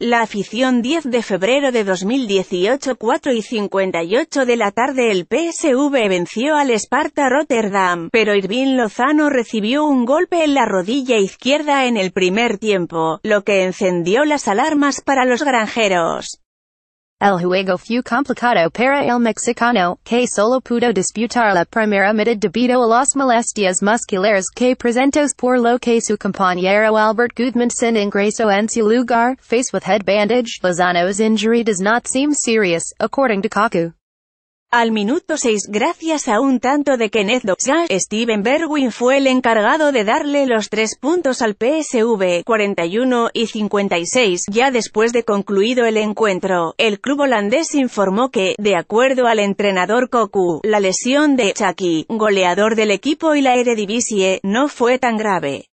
La afición 10 de febrero de 2018 4 y 58 de la tarde el PSV venció al Sparta Rotterdam, pero Irving Lozano recibió un golpe en la rodilla izquierda en el primer tiempo, lo que encendió las alarmas para los granjeros. El juego fue complicado para el mexicano, que solo pudo disputar la primera mitad debido a las molestias musculares que presentos por lo que su compañero Albert Goodmanson ingresó en su lugar, face with head bandage. Lozano's injury does not seem serious, according to Kaku. Al minuto 6 gracias a un tanto de Kenneth Doxa, Steven Berwin fue el encargado de darle los tres puntos al PSV, 41 y 56. Ya después de concluido el encuentro, el club holandés informó que, de acuerdo al entrenador Koku, la lesión de Chucky, goleador del equipo y la Eredivisie, no fue tan grave.